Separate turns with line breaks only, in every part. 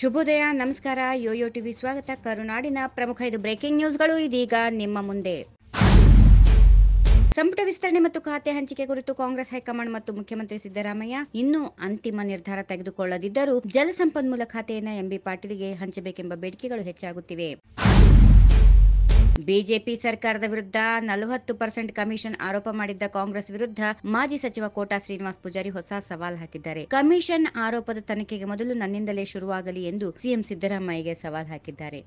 ಶುಭೋದಯ ನಮಸ್ಕಾರ Yoyo TV ಸ್ವಾಗತ ಕರುನಾಡಿನ ಪ್ರಮುಖ ಇದು ಬ್ರೇಕಿಂಗ್ ನ್ಯೂಸ್ಗಳು ಇದೀಗ ನಿಮ್ಮ ಮುಂದೆ ಸಂಪುಟ ವಿಸ್ತರಣೆ ಮತ್ತು ಖಾತೆ ಹಂಚಿಕೆ ಕುರಿತು ಕಾಂಗ್ರೆಸ್ ಹೈಕಮಾಂಡ್ ಮತ್ತು ಮುಖ್ಯಮಂತ್ರಿ ಸಿದ್ದರಾಮಯ್ಯ ಇನ್ನೂ ಅಂತಿಮ ನಿರ್ಧಾರ ತೆಗೆದುಕೊಳ್ಳದಿದ್ದರೂ ಜಲಸಂಪನ್ಮೂಲ ಖಾತೆಯನ್ನು ಎಂಬಿ ಪಾಟೀಲ್ಗೆ ಹಂಚಬೇಕೆಂಬ ಬೇಡಿಕೆಗಳು ಹೆಚ್ಚಾಗುತ್ತಿವೆ ಬಿಜೆಪಿ ಸರ್ಕಾರದ ವಿರುದ್ಧ ನಲವತ್ತು ಪರ್ಸೆಂಟ್ ಕಮಿಷನ್ ಆರೋಪ ಮಾಡಿದ್ದ ಕಾಂಗ್ರೆಸ್ ವಿರುದ್ಧ ಮಾಜಿ ಸಚಿವ ಕೋಟಾ ಶ್ರೀನಿವಾಸ್ ಪೂಜಾರಿ ಹೊಸ ಸವಾಲು ಹಾಕಿದ್ದಾರೆ ಕಮಿಷನ್ ಆರೋಪದ ತನಿಖೆಗೆ ಮೊದಲು ನನ್ನಿಂದಲೇ ಶುರುವಾಗಲಿ ಎಂದು ಸಿಎಂ ಸಿದ್ದರಾಮಯ್ಯಗೆ ಸವಾಲು ಹಾಕಿದ್ದಾರೆ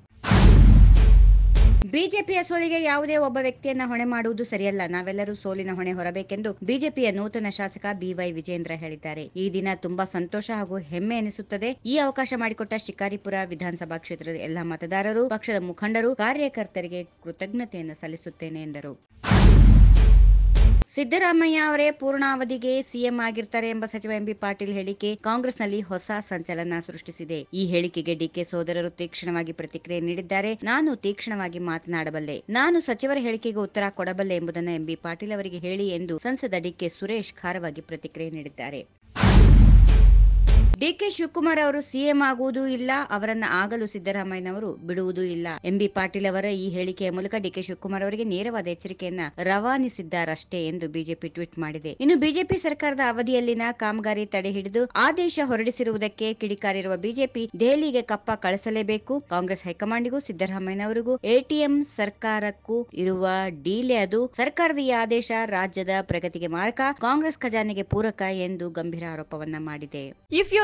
ಬಿಜೆಪಿಯ ಸೋಲಿಗೆ ಯಾವುದೇ ಒಬ್ಬ ವ್ಯಕ್ತಿಯನ್ನ ಹೊಣೆ ಮಾಡುವುದು ಸರಿಯಲ್ಲ ನಾವೆಲ್ಲರೂ ಸೋಲಿನ ಹೊಣೆ ಹೊರಬೇಕೆಂದು ಬಿಜೆಪಿಯ ನೂತನ ಶಾಸಕ ಬಿವೈ ವಿಜೇಂದ್ರ ಹೇಳಿದ್ದಾರೆ ಈ ದಿನ ತುಂಬಾ ಸಂತೋಷ ಹಾಗೂ ಹೆಮ್ಮೆ ಎನಿಸುತ್ತದೆ ಈ ಅವಕಾಶ ಮಾಡಿಕೊಟ್ಟ ಶಿಕಾರಿಪುರ ವಿಧಾನಸಭಾ ಕ್ಷೇತ್ರದ ಎಲ್ಲಾ ಮತದಾರರು ಪಕ್ಷದ ಮುಖಂಡರು ಕಾರ್ಯಕರ್ತರಿಗೆ ಕೃತಜ್ಞತೆಯನ್ನು ಸಲ್ಲಿಸುತ್ತೇನೆ ಎಂದರು ಸಿದ್ದರಾಮಯ್ಯ ಅವರೇ ಪೂರ್ಣಾವಧಿಗೆ ಸಿಎಂ ಆಗಿರ್ತಾರೆ ಎಂಬ ಸಚಿವ ಎಂಬಿ ಪಾಟೀಲ್ ಹೇಳಿಕೆ ಕಾಂಗ್ರೆಸ್ನಲ್ಲಿ ಹೊಸ ಸಂಚಲನ ಸೃಷ್ಟಿಸಿದೆ ಈ ಹೇಳಿಕೆಗೆ ಡಿಕೆ ಸೋದರರು ತೀಕ್ಷ್ಣವಾಗಿ ಪ್ರತಿಕ್ರಿಯೆ ನೀಡಿದ್ದಾರೆ ನಾನು ತೀಕ್ಷ್ಣವಾಗಿ ಮಾತನಾಡಬಲ್ಲೆ ನಾನು ಸಚಿವರ ಹೇಳಿಕೆಗೆ ಉತ್ತರ ಕೊಡಬಲ್ಲೆ ಎಂಬುದನ್ನು ಎಂಬಿ ಪಾಟೀಲ್ ಅವರಿಗೆ ಹೇಳಿ ಎಂದು ಸಂಸದ ಡಿಕೆ ಸುರೇಶ್ ಖಾರವಾಗಿ ಪ್ರತಿಕ್ರಿಯೆ ನೀಡಿದ್ದಾರೆ ಡಿಕೆ ಶಿವಕುಮಾರ್ ಅವರು ಸಿಎಂ ಆಗುವುದೂ ಇಲ್ಲ ಅವರನ್ನ ಆಗಲು ಸಿದ್ದರಾಮಯ್ಯನವರು ಬಿಡುವುದೂ ಇಲ್ಲ ಎಂಬಿ ಪಾಟೀಲ್ ಅವರ ಈ ಹೇಳಿಕೆಯ ಮೂಲಕ ಡಿಕೆ ಶಿವಕುಮಾರ್ ಅವರಿಗೆ ನೇರವಾದ ಎಚ್ಚರಿಕೆಯನ್ನ ರವಾನಿಸಿದ್ದಾರಷ್ಟೇ ಎಂದು ಬಿಜೆಪಿ ಟ್ವೀಟ್ ಮಾಡಿದೆ ಇನ್ನು ಬಿಜೆಪಿ ಸರ್ಕಾರದ ಅವಧಿಯಲ್ಲಿನ ಕಾಮಗಾರಿ ತಡೆ ಹಿಡಿದು ಆದೇಶ ಹೊರಡಿಸಿರುವುದಕ್ಕೆ ಕಿಡಿಕಾರಿರುವ ಬಿಜೆಪಿ ದೆಹಲಿಗೆ ಕಪ್ಪ ಕಳಿಸಲೇಬೇಕು ಕಾಂಗ್ರೆಸ್ ಹೈಕಮಾಂಡ್ಗೂ ಸಿದ್ದರಾಮಯ್ಯನವರಿಗೂ ಎಟಿಎಂ ಸರ್ಕಾರಕ್ಕೂ ಇರುವ ಡೀಲೆ ಅದು ಸರ್ಕಾರದ ಈ ಆದೇಶ ರಾಜ್ಯದ ಪ್ರಗತಿಗೆ ಮಾರಕ ಕಾಂಗ್ರೆಸ್ ಖಜಾನೆಗೆ ಪೂರಕ ಎಂದು ಗಂಭೀರ ಆರೋಪವನ್ನ ಮಾಡಿದೆ ಇಫ್ ಯು